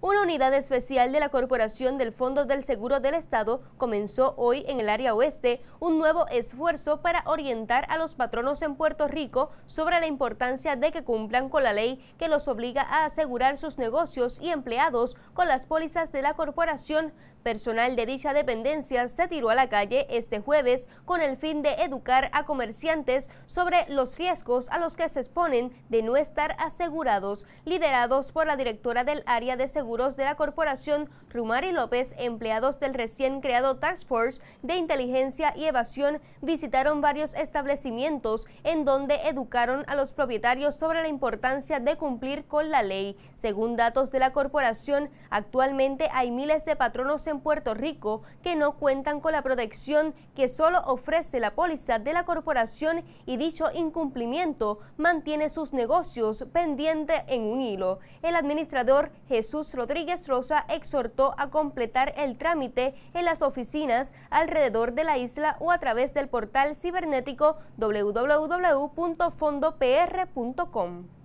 Una unidad especial de la Corporación del Fondo del Seguro del Estado comenzó hoy en el área oeste un nuevo esfuerzo para orientar a los patronos en Puerto Rico sobre la importancia de que cumplan con la ley que los obliga a asegurar sus negocios y empleados con las pólizas de la corporación Personal de dicha dependencia se tiró a la calle este jueves con el fin de educar a comerciantes sobre los riesgos a los que se exponen de no estar asegurados, liderados por la directora del área de seguros de la corporación, Rumari López, empleados del recién creado Task Force de Inteligencia y Evasión visitaron varios establecimientos en donde educaron a los propietarios sobre la importancia de cumplir con la ley. Según datos de la corporación, actualmente hay miles de patronos en Puerto Rico que no cuentan con la protección que solo ofrece la póliza de la corporación y dicho incumplimiento mantiene sus negocios pendiente en un hilo. El administrador Jesús Rodríguez Rosa exhortó a completar el trámite en las oficinas alrededor de la isla o a través del portal cibernético www.fondopr.com.